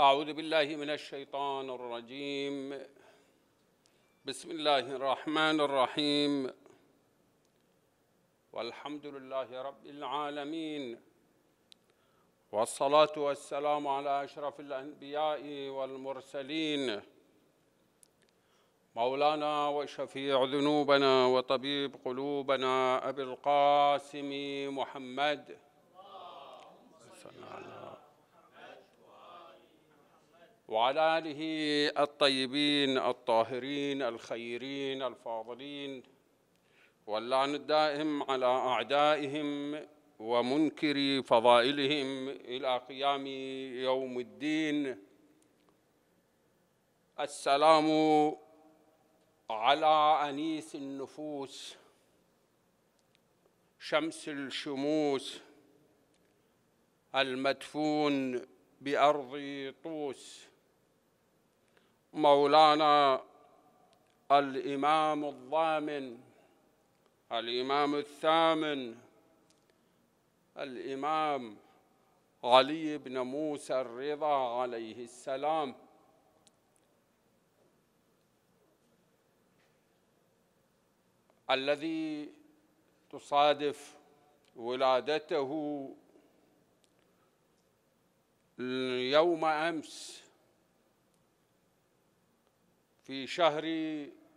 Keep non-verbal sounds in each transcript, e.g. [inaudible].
أعوذ بالله من الشيطان الرجيم بسم الله الرحمن الرحيم والحمد لله رب العالمين والصلاة والسلام على أشرف الأنبياء والمرسلين مولانا وشفيع ذنوبنا وطبيب قلوبنا أبي القاسم محمد وعلى آله الطيبين الطاهرين الخيرين الفاضلين واللعن الدائم على أعدائهم ومنكري فضائلهم إلى قيام يوم الدين السلام على أنيس النفوس شمس الشموس المدفون بأرض طوس مولانا الإمام الضامن الإمام الثامن الإمام علي بن موسى الرضا عليه السلام الذي تصادف ولادته يوم امس في شهر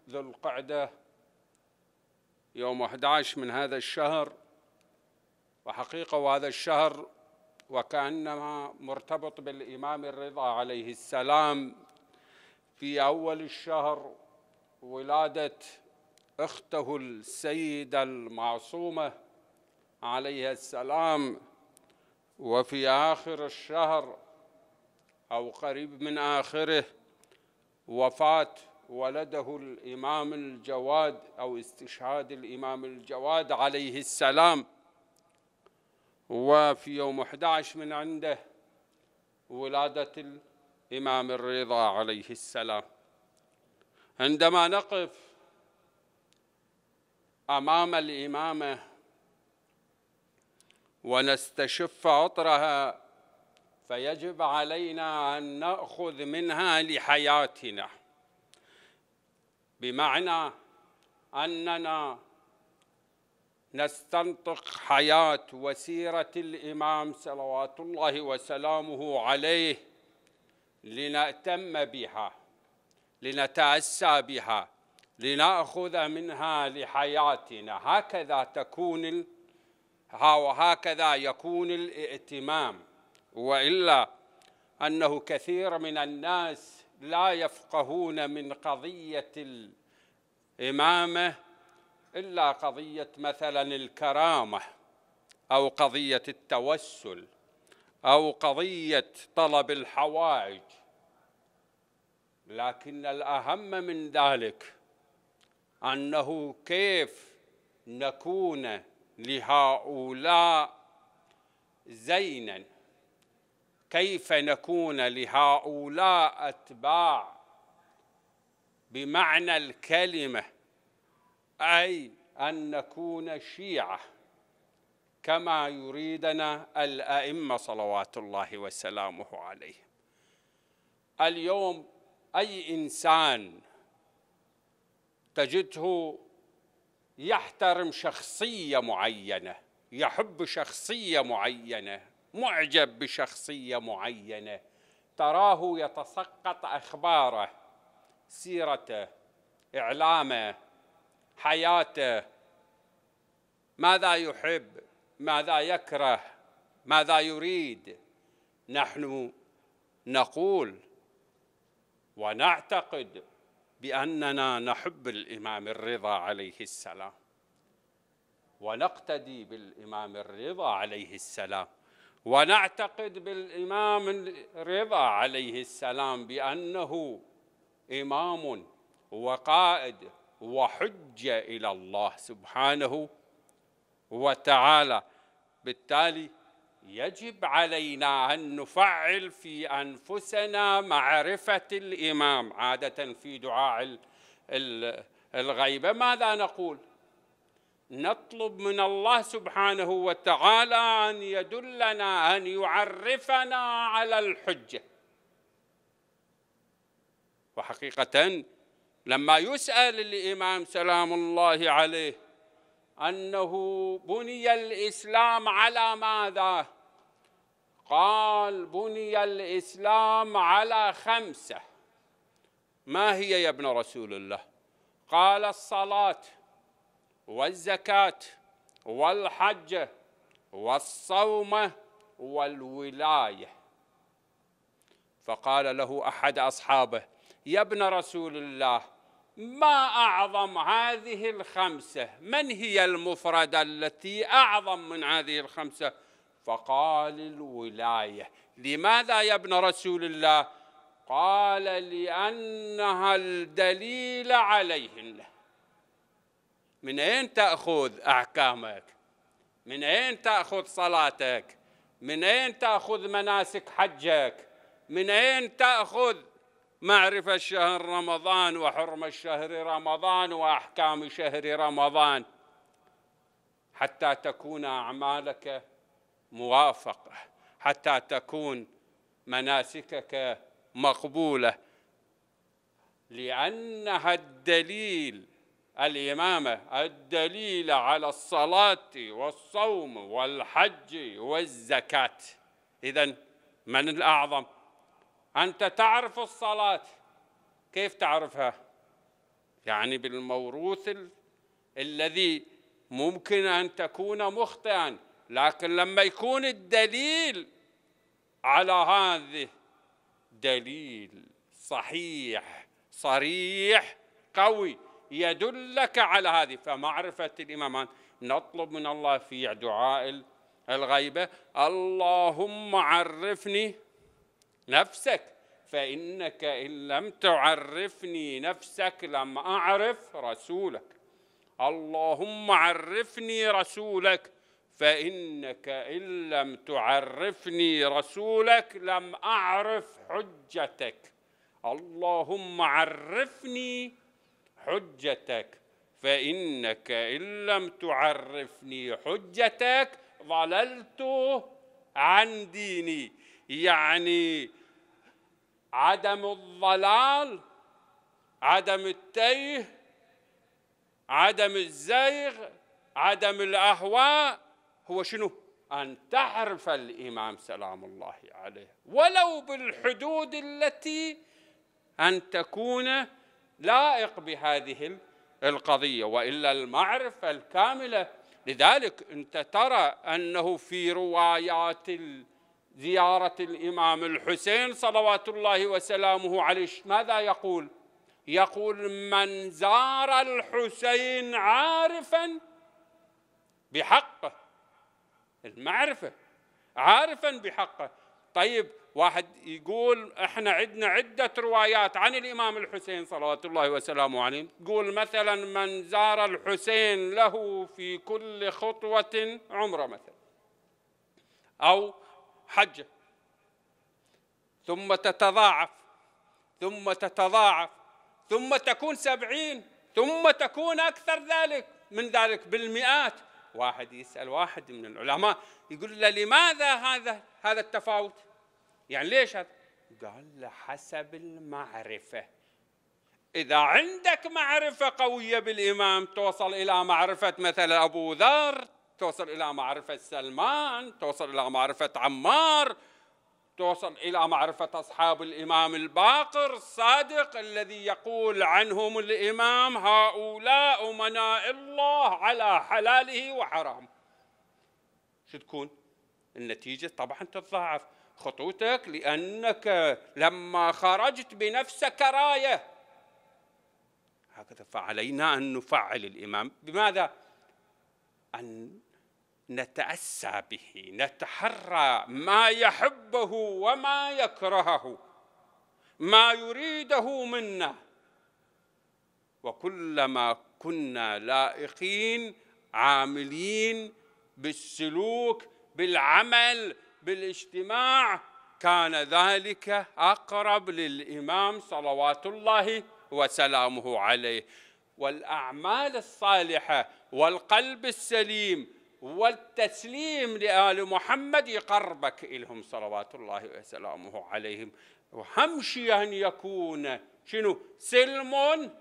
ذو القعدة يوم 11 من هذا الشهر وحقيقة وهذا الشهر وكأنما مرتبط بالإمام الرضا عليه السلام في أول الشهر ولادة أخته السيدة المعصومة عليها السلام وفي آخر الشهر أو قريب من آخره وفاة ولده الإمام الجواد أو استشهاد الإمام الجواد عليه السلام وفي يوم 11 من عنده ولادة الإمام الرضا عليه السلام عندما نقف أمام الإمامة ونستشف عطرها فيجب علينا أن نأخذ منها لحياتنا بمعنى أننا نستنطق حياة وسيرة الإمام صلوات الله وسلامه عليه لنأتم بها لنتأسى بها لنأخذ منها لحياتنا هكذا تكون وهكذا يكون الائتمام والا انه كثير من الناس لا يفقهون من قضيه الامامه الا قضيه مثلا الكرامه او قضيه التوسل او قضيه طلب الحوائج لكن الاهم من ذلك انه كيف نكون لهؤلاء زينا كيف نكون لهؤلاء أتباع بمعنى الكلمة أي أن نكون شيعة كما يريدنا الأئمة صلوات الله وسلامه عليه اليوم أي إنسان تجده يحترم شخصية معينة يحب شخصية معينة معجب بشخصيه معينه تراه يتسقط اخباره سيرته اعلامه حياته ماذا يحب ماذا يكره ماذا يريد نحن نقول ونعتقد باننا نحب الامام الرضا عليه السلام ونقتدي بالامام الرضا عليه السلام ونعتقد بالإمام الرضا عليه السلام بأنه إمام وقائد وحجة إلى الله سبحانه وتعالى بالتالي يجب علينا أن نفعل في أنفسنا معرفة الإمام عادة في دعاء الغيبة ماذا نقول نطلب من الله سبحانه وتعالى ان يدلنا ان يعرفنا على الحجه وحقيقه لما يسال الامام سلام الله عليه انه بني الاسلام على ماذا قال بني الاسلام على خمسه ما هي يا ابن رسول الله قال الصلاه والزكاة والحج والصوم والولاية فقال له أحد أصحابه يا ابن رسول الله ما أعظم هذه الخمسة من هي المفردة التي أعظم من هذه الخمسة فقال الولاية لماذا يا ابن رسول الله قال لأنها الدليل عليهن من أين تأخذ أحكامك من أين تأخذ صلاتك من أين تأخذ مناسك حجك من أين تأخذ معرفة شهر رمضان وحرمة شهر رمضان وأحكام شهر رمضان حتى تكون أعمالك موافقة حتى تكون مناسكك مقبولة لأنها الدليل الإمامة الدليل على الصلاة والصوم والحج والزكاة إذا من الأعظم أنت تعرف الصلاة كيف تعرفها يعني بالموروث ال... الذي ممكن أن تكون مخطئا لكن لما يكون الدليل على هذه دليل صحيح صريح قوي يدلك على هذه فمعرفة الإمامان نطلب من الله في دعاء الغيبة اللهم عرفني نفسك فإنك إن لم تعرفني نفسك لم أعرف رسولك اللهم عرفني رسولك فإنك إن لم تعرفني رسولك لم أعرف حجتك اللهم عرفني حجتك فإنك إن لم تعرفني حجتك ضللت عن ديني يعني عدم الضلال عدم التيه عدم الزيغ عدم الأهواء هو شنو؟ أن تعرف الإمام سلام الله عليه ولو بالحدود التي أن تكون لائق بهذه القضية وإلا المعرفة الكاملة لذلك أنت ترى أنه في روايات زيارة الإمام الحسين صلوات الله وسلامه عليه ماذا يقول؟ يقول من زار الحسين عارفا بحقه المعرفة عارفا بحقه طيب واحد يقول احنا عندنا عده روايات عن الامام الحسين صلوات الله وسلامه عليه تقول مثلا من زار الحسين له في كل خطوه عمره مثلا او حجه ثم تتضاعف ثم تتضاعف ثم تكون سبعين ثم تكون أكثر ذلك من ذلك بالمئات واحد يسأل واحد من العلماء يقول له لماذا هذا هذا التفاوت يعني ليش هذا؟ قال حسب المعرفة إذا عندك معرفة قوية بالإمام توصل إلى معرفة مثلا أبو ذر توصل إلى معرفة سلمان توصل إلى معرفة عمار توصل إلى معرفة أصحاب الإمام الباقر الصادق الذي يقول عنهم الإمام هؤلاء أمناء الله على حلاله وحرامه شو تكون النتيجة طبعا تتضاعف خطوتك لأنك لما خرجت بنفسك راية هكذا فعلينا أن نفعل الإمام بماذا؟ أن نتأسى به نتحرى ما يحبه وما يكرهه ما يريده منا وكلما كنا لائقين عاملين بالسلوك بالعمل بالاجتماع كان ذلك اقرب للامام صلوات الله وسلامه عليه والاعمال الصالحه والقلب السليم والتسليم لآل محمد يقربك إلهم صلوات الله وسلامه عليهم وهمشي أن يكون شنو سلم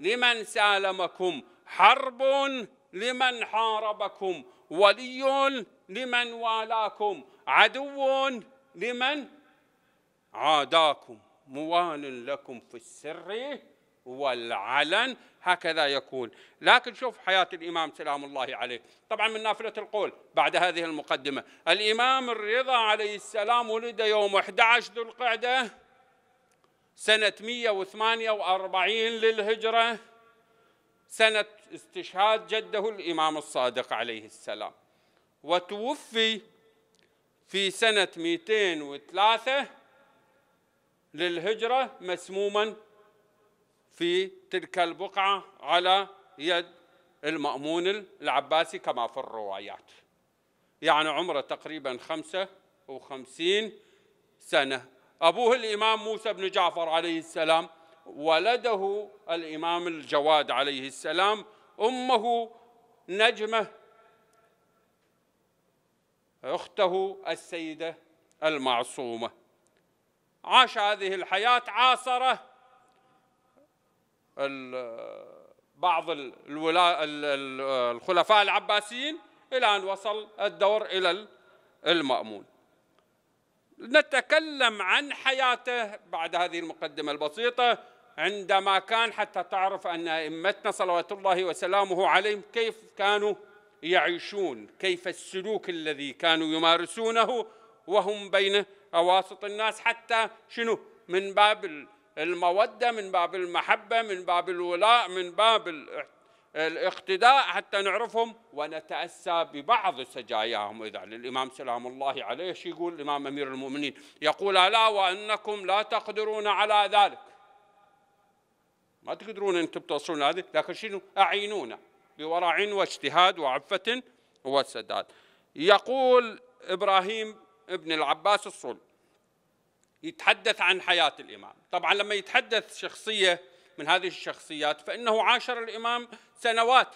لمن سالمكم حرب لمن حاربكم ولي لمن والاكم عدو لمن عاداكم موال لكم في السر والعلن هكذا يكون لكن شوف حياة الإمام سلام الله عليه طبعا من نافلة القول بعد هذه المقدمة الإمام الرضا عليه السلام ولد يوم 11 ذو القعدة سنة 148 للهجرة سنة استشهاد جده الإمام الصادق عليه السلام وتوفي في سنة 203 للهجرة مسموما في تلك البقعة على يد المأمون العباسي كما في الروايات يعني عمره تقريبا 55 سنة أبوه الإمام موسى بن جعفر عليه السلام ولده الإمام الجواد عليه السلام أمه نجمة أخته السيدة المعصومة عاش هذه الحياة عاصره بعض الخلفاء العباسيين إلى أن وصل الدور إلى المأمون نتكلم عن حياته بعد هذه المقدمة البسيطة عندما كان حتى تعرف أن أئمتنا صلوات الله وسلامه عليهم كيف كانوا يعيشون كيف السلوك الذي كانوا يمارسونه وهم بين أواسط الناس حتى شنو من باب المودة من باب المحبة من باب الولاء من باب الاقتداء حتى نعرفهم ونتأسى ببعض سجاياهم إذا للإمام سلام الله عليه شو يقول الإمام أمير المؤمنين يقول ألا وأنكم لا تقدرون على ذلك ما تقدرون أنتم توصلون هذه لكن شنو أعينونا بورع واجتهاد وعفة وسداد يقول إبراهيم ابن العباس الصول يتحدث عن حياة الإمام طبعا لما يتحدث شخصية من هذه الشخصيات فإنه عاشر الإمام سنوات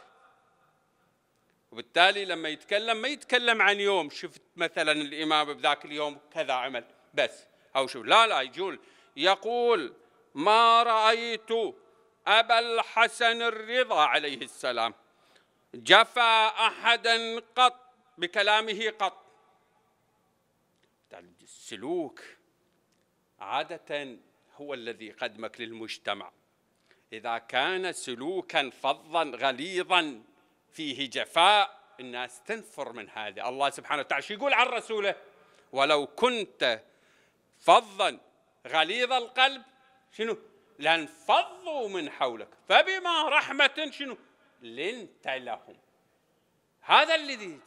وبالتالي لما يتكلم ما يتكلم عن يوم شفت مثلا الإمام بذاك اليوم كذا عمل بس أو شو لا لا يقول يقول ما رأيت أبا الحسن الرضا عليه السلام جفا احدا قط بكلامه قط السلوك عاده هو الذي قدمك للمجتمع اذا كان سلوكا فظا غليظا فيه جفاء الناس تنفر من هذا الله سبحانه وتعالى شو يقول عن رسوله ولو كنت فظا غليظ القلب شنو لانفضوا من حولك فبما رحمه شنو لنت لهم هذا الذي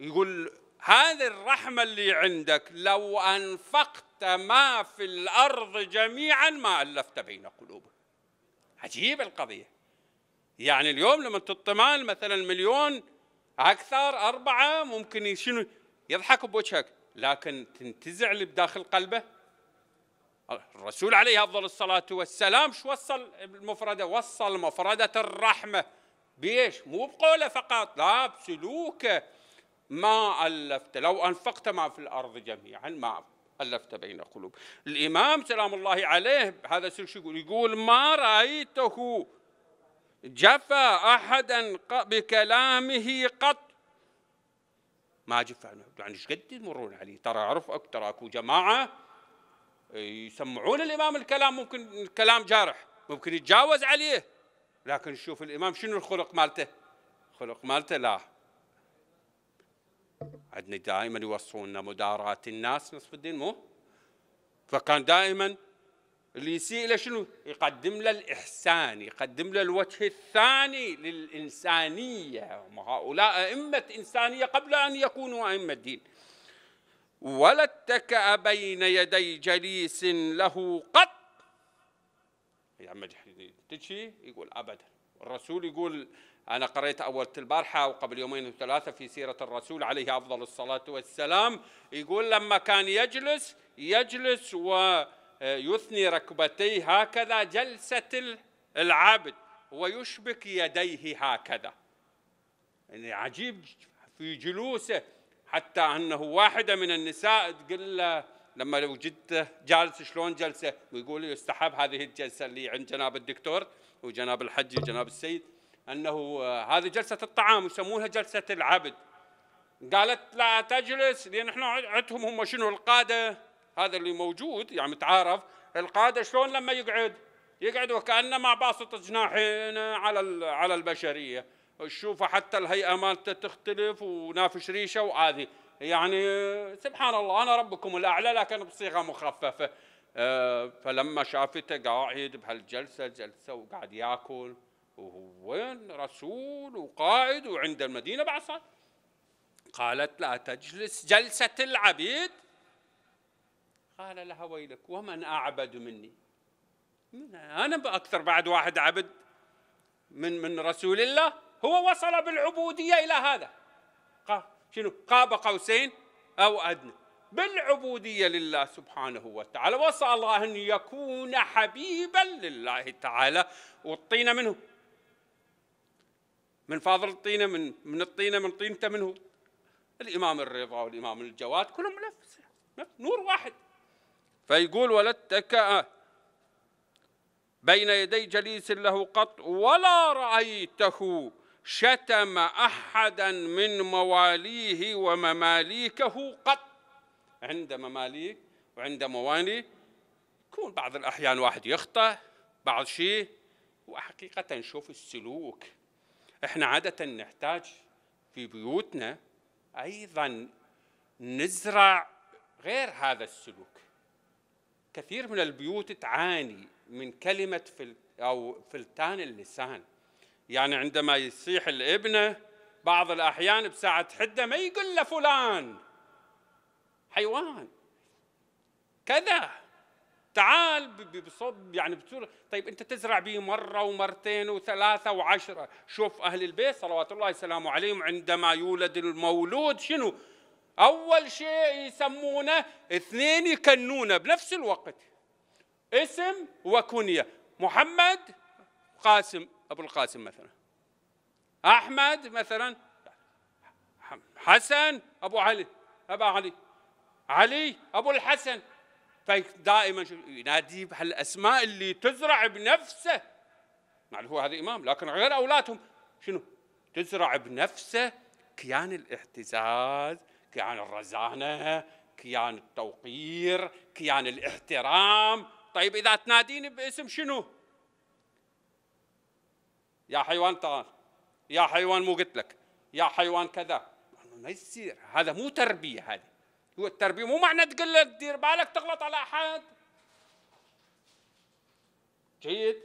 يقول هذه الرحمة اللي عندك لو أنفقت ما في الأرض جميعا ما ألفت بين قلوبك عجيب القضية يعني اليوم لما تطمان مثلا مليون أكثر أربعة ممكن شنو يضحك بوجهك لكن تنتزع اللي بداخل قلبه الرسول عليه أفضل الصلاة والسلام شو وصل المفردة وصل مفردة الرحمة بايش؟ مو بقوله فقط لا بسلوكه ما ألفت لو أنفقت ما في الأرض جميعا ما ألفت بين قلوب الإمام سلام الله عليه هذا السلوك يقول يقول ما رأيته جفى أحدا بكلامه قط ما جفى يعني ايش قد يمرون عليه ترى اعرف ترى اكو جماعه إيه، يسمعون الامام الكلام ممكن الكلام جارح ممكن يتجاوز عليه لكن شوف الإمام شنو الخلق مالته خلق مالته لا عندنا دائما يوصونا مداراة الناس نصف الدين مو فكان دائما اللي يسيء له شنو يقدم له الإحسان يقدم له الوجه الثاني للإنسانية هؤلاء أئمة إنسانية قبل أن يكونوا أئمة دين ولا اتكأ بين يدي جليس له قط يا مدح تجي يقول ابدا الرسول يقول انا قريت اول البارحه وقبل يومين وثلاثه في سيره الرسول عليه افضل الصلاه والسلام يقول لما كان يجلس يجلس ويثني ركبتيه هكذا جلسه العبد ويشبك يديه هكذا يعني عجيب في جلوسه حتى انه واحده من النساء تقول له لما لو جيت جالس شلون جلسه ويقول يستحب هذه الجلسه اللي عند جناب الدكتور وجناب الحج وجناب السيد انه آه، هذه جلسه الطعام يسمونها جلسه العبد قالت لا تجلس لان احنا عندهم هم شنو القاده هذا اللي موجود يعني متعارف القاده شلون لما يقعد يقعد وكانه ما باسط جناحين على على البشريه تشوفه حتى الهيئه مالته تختلف ونافش ريشه وهذه يعني سبحان الله أنا ربكم الأعلى لكن بصيغة مخففة آه، فلما شافته قاعد بهالجلسة جلسة وقاعد ياكل وهو وين رسول وقاعد وعند المدينة بعصا قالت لا تجلس جلسة العبيد قال لها ويلك ومن أعبد مني من أنا أكثر بعد واحد عبد من من رسول الله هو وصل بالعبودية إلى هذا قال شنو قاب قوسين أو أدنى بالعبودية لله سبحانه وتعالى وأسأل الله أن يكون حبيبا لله تعالى والطينة منه من فاضل الطينة من من الطينة من طينته منه الإمام الرضا والإمام الجواد كلهم نفس نور واحد فيقول ولدتك آه، بين يدي جليس له قط ولا رأيته شتم احدا من مواليه ومماليكه قط عند مماليك وعند موالي يكون بعض الاحيان واحد يخطا بعض شيء وحقيقه نشوف السلوك احنا عاده نحتاج في بيوتنا ايضا نزرع غير هذا السلوك كثير من البيوت تعاني من كلمه في او فلتان اللسان يعني عندما يصيح الابنة بعض الأحيان بساعة حدة ما يقول له فلان حيوان كذا تعال بصوب يعني بصورة طيب أنت تزرع به مرة ومرتين وثلاثة وعشرة شوف أهل البيت صلوات الله وسلامه عليهم عندما يولد المولود شنو أول شيء يسمونه اثنين يكنونه بنفس الوقت اسم وكنية محمد قاسم أبو القاسم مثلا أحمد مثلا حسن أبو علي أبا علي علي أبو الحسن فدائما ينادي بهالاسماء اللي تزرع بنفسه مع هو هذا إمام لكن غير أولادهم شنو تزرع بنفسه كيان الاعتزاز كيان الرزانة كيان التوقير كيان الاحترام طيب إذا تناديني باسم شنو يا حيوان طعان يا حيوان مو قلت لك يا حيوان كذا ما يصير هذا مو تربيه هذه هو التربيه مو معنى تقول دير بالك تغلط على احد جيد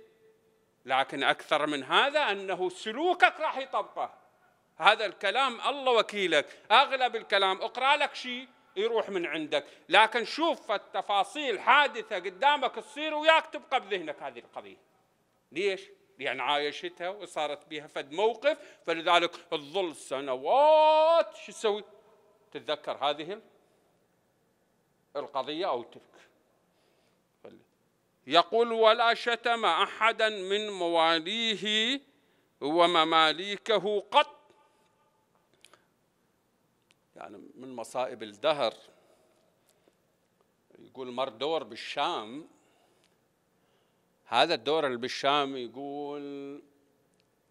لكن اكثر من هذا انه سلوكك راح يطبقه هذا الكلام الله وكيلك اغلب الكلام اقرا لك شيء يروح من عندك لكن شوف التفاصيل حادثه قدامك تصير وياك تبقى بذهنك هذه القضيه ليش لأن عايشتها وصارت بها فد موقف فلذلك تظل سنوات شو تسوي؟ تتذكر هذه القضية أو تلك يقول ولا شتم أحدا من مواليه ومماليكه قط يعني من مصائب الدهر يقول مردور بالشام هذا الدور اللي بالشام يقول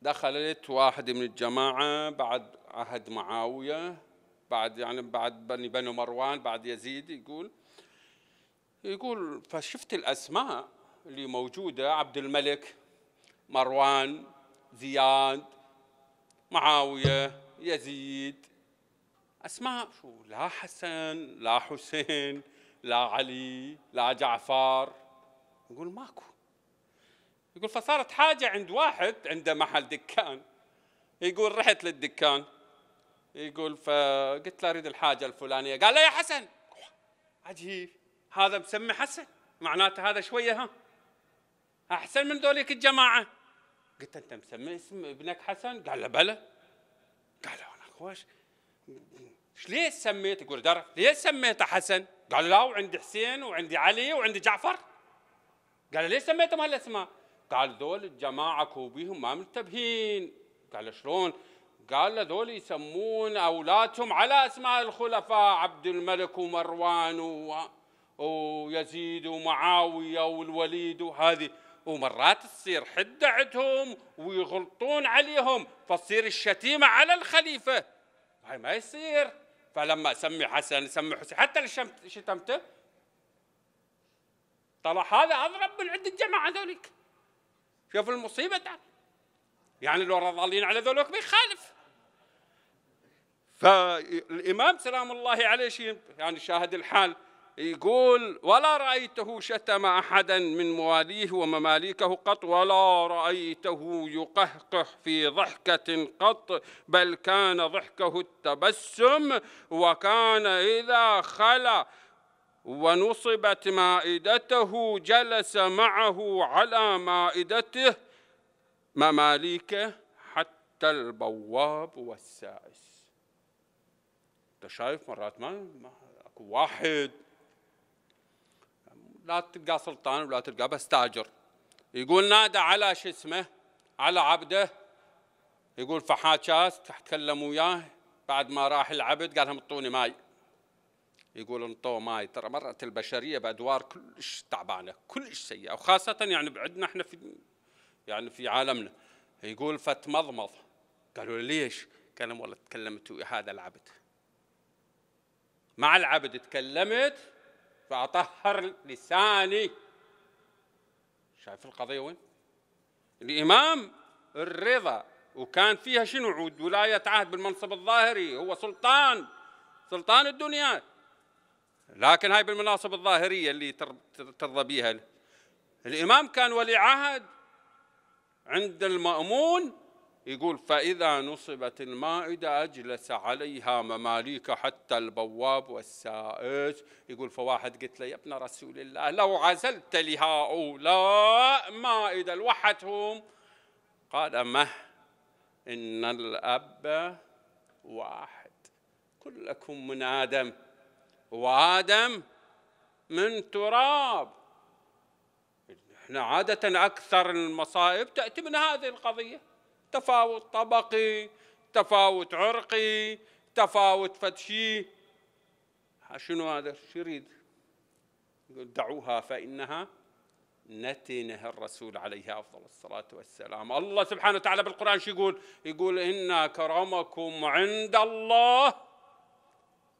دخلت واحد من الجماعة بعد عهد معاوية بعد يعني بعد بني بنو مروان بعد يزيد يقول يقول فشفت الأسماء اللي موجودة عبد الملك مروان زياد معاوية يزيد أسماء شو لا حسن لا حسين لا علي لا جعفر يقول ماكو يقول فصارت حاجة عند واحد عنده محل دكان يقول رحت للدكان يقول فقلت له اريد الحاجة الفلانية قال له يا حسن عجيب هذا مسمي حسن معناته هذا شوية ها أحسن من ذوليك الجماعة قلت أنت مسمي اسم ابنك حسن قال له بلى قال له أنا خوش ليش سميت يقول درف ليش سميته حسن قال لا وعندي حسين وعندي علي وعندي جعفر قال ليش سميتهم هالاسماء قال ذول الجماعة كوبيهم ما منتبهين قال شلون قال ذول يسمون أولادهم على أسماء الخلفاء عبد الملك ومروان و... ويزيد ومعاوية والوليد وهذه ومرات تصير حدة عندهم ويغلطون عليهم فتصير الشتيمة على الخليفة هاي ما يصير فلما سمي حسن سمي حسين حتى شتمته طلع هذا أضرب من عند الجماعة ذولك شوف المصيبة ده يعني لو راضين على ذولك بيخالف فالإمام سلام الله عليه يعني شاهد الحال يقول ولا رأيته شتم أحدا من مواليه ومماليكه قط ولا رأيته يقهقه في ضحكة قط بل كان ضحكه التبسم وكان إذا خلا ونصبت مائدته جلس معه على مائدته مماليكه حتى البواب والسائس انت شايف مرات ما اكو واحد لا تلقى سلطان ولا تلقى بس تاجر يقول نادى على شو اسمه على عبده يقول فحاشاه تحت وياه بعد ما راح العبد قال لهم اعطوني ماي يقول انطوا ماي ترى مرت البشريه بادوار كلش تعبانه كلش سيئه وخاصه يعني عندنا احنا في يعني في عالمنا يقول فتمضمض قالوا له ليش؟ قال والله تكلمت ويا هذا العبد مع العبد تكلمت فأطهر لساني شايف القضية وين؟ الإمام الرضا وكان فيها شنو عود ولاية عهد بالمنصب الظاهري هو سلطان سلطان الدنيا لكن هاي بالمناصب الظاهرية اللي ترضى بها الإمام كان ولي عهد عند المأمون يقول فإذا نصبت المائدة أجلس عليها مماليك حتى البواب والسائس يقول فواحد قلت له يا ابن رسول الله لو عزلت لهؤلاء مائدة لوحدهم قال مه إن الأب واحد كلكم من آدم وادم من تراب احنا عاده اكثر المصائب تاتي من هذه القضيه تفاوت طبقي تفاوت عرقي تفاوت فتشي شنو هذا شو يريد دعوها فانها نتنه الرسول عليه افضل الصلاه والسلام الله سبحانه وتعالى بالقران شو يقول يقول ان كرمكم عند الله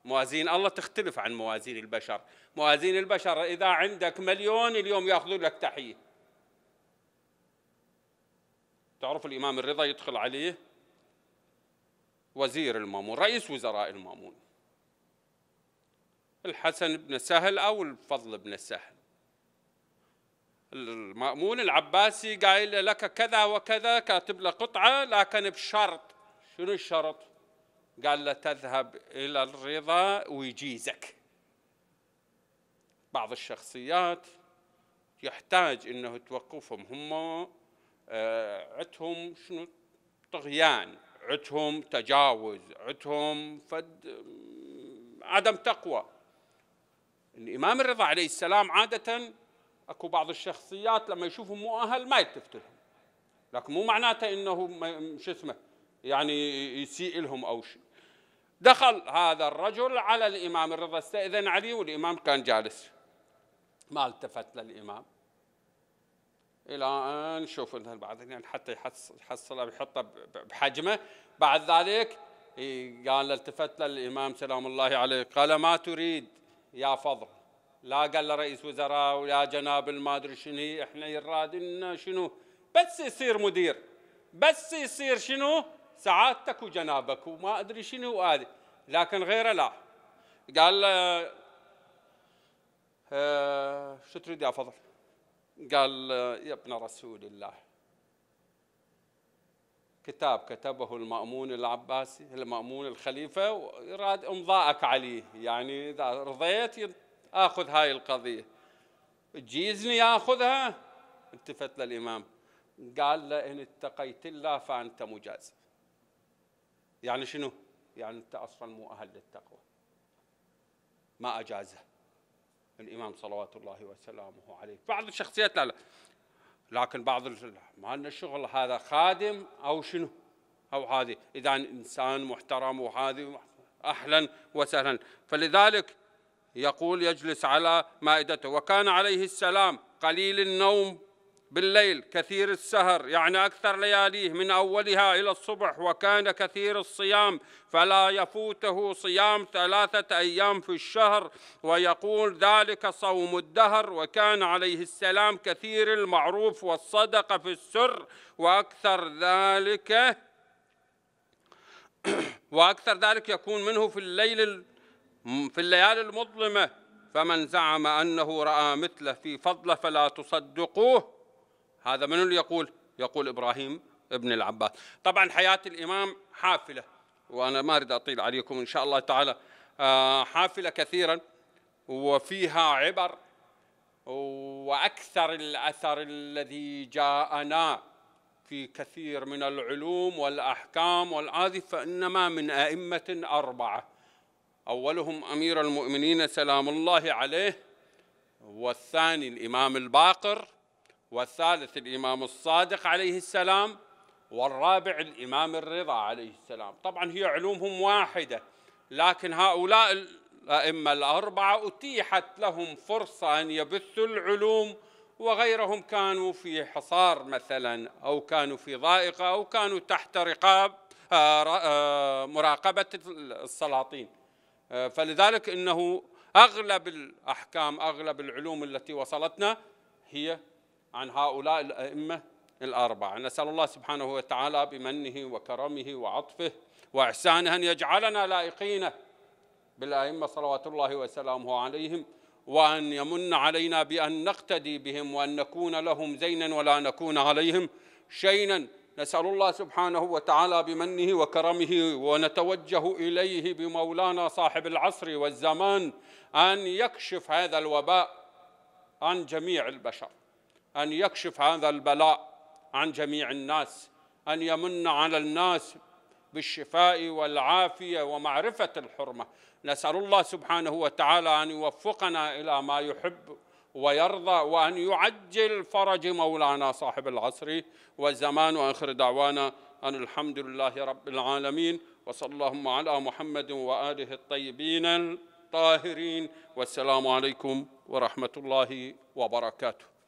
موازين الله تختلف عن موازين البشر موازين البشر إذا عندك مليون اليوم يأخذوا لك تحية تعرف الإمام الرضا يدخل عليه وزير المامون رئيس وزراء المامون الحسن بن سهل أو الفضل بن سهل المأمون العباسي قايل لك كذا وكذا كاتب له قطعة لكن بشرط شنو الشرط قال له تذهب إلى الرضا ويجيزك بعض الشخصيات يحتاج انه توقفهم هم آه، عندهم شنو طغيان عندهم تجاوز عندهم فد آه، عدم تقوى الامام الرضا عليه السلام عاده اكو بعض الشخصيات لما يشوفهم مؤهل ما يلتفت لهم لكن مو معناته انه شو اسمه يعني يسيء لهم او شيء دخل هذا الرجل على الإمام الرضا استأذن عليه والإمام كان جالس ما التفت للإمام إلى أن شوف بعدين يعني حتى يحصله يحطه بحجمه بعد ذلك قال التفت للإمام سلام الله عليه قال ما تريد يا فضل لا قال لرئيس رئيس وزراء ويا جناب ما ادري شنو احنا يراد شنو بس يصير مدير بس يصير شنو سعادتك وجنابك وما أدري شنو هذا لكن غيره لا قال له آه شو تريد يا فضل قال آه، يا ابن رسول الله كتاب كتبه المأمون العباسي المأمون الخليفة ويراد إمضاءك عليه يعني إذا رضيت آخذ هاي القضية تجيزني آخذها التفت للإمام قال له إن اتقيت الله فأنت مجازي يعني شنو؟ يعني أنت أصلا مو أهل للتقوى ما أجازه الإمام صلوات الله وسلامه عليه بعض الشخصيات لا لا لكن بعض ما لنا شغل هذا خادم أو شنو أو هذه إذا إنسان محترم وهذه أهلا وسهلا فلذلك يقول يجلس على مائدته وكان عليه السلام قليل النوم بالليل كثير السهر يعني أكثر لياليه من أولها إلى الصبح وكان كثير الصيام فلا يفوته صيام ثلاثة أيام في الشهر ويقول ذلك صوم الدهر وكان عليه السلام كثير المعروف والصدقة في السر وأكثر ذلك [clears throat] وأكثر ذلك يكون منه في الليل في الليالي المظلمة فمن زعم أنه رأى مثله في فضله فلا تصدقوه هذا من اللي يقول يقول إبراهيم ابن العباس طبعا حياة الإمام حافلة وأنا ما أريد أطيل عليكم إن شاء الله تعالى آه، حافلة كثيرا وفيها عبر وأكثر الأثر الذي جاءنا في كثير من العلوم والأحكام والآذي فإنما من أئمة أربعة أولهم أمير المؤمنين سلام الله عليه والثاني الإمام الباقر والثالث الإمام الصادق عليه السلام والرابع الإمام الرضا عليه السلام طبعا هي علومهم واحدة لكن هؤلاء الأئمة الأربعة أتيحت لهم فرصة أن يبثوا العلوم وغيرهم كانوا في حصار مثلا أو كانوا في ضائقة أو كانوا تحت رقاب آه، آه، مراقبة السلاطين آه، فلذلك أنه أغلب الأحكام أغلب العلوم التي وصلتنا هي عن هؤلاء الأئمة الأربعة نسأل الله سبحانه وتعالى بمنه وكرمه وعطفه وإحسانه أن يجعلنا لائقين بالأئمة صلوات الله وسلامه عليهم وأن يمن علينا بأن نقتدي بهم وأن نكون لهم زينا ولا نكون عليهم شينا نسأل الله سبحانه وتعالى بمنه وكرمه ونتوجه إليه بمولانا صاحب العصر والزمان أن يكشف هذا الوباء عن جميع البشر أن يكشف هذا البلاء عن جميع الناس أن يمن على الناس بالشفاء والعافية ومعرفة الحرمة نسأل الله سبحانه وتعالى أن يوفقنا إلى ما يحب ويرضى وأن يعجل فرج مولانا صاحب العصر والزمان وآخر دعوانا أن الحمد لله رب العالمين وصلى اللهم على محمد وآله الطيبين الطاهرين والسلام عليكم ورحمة الله وبركاته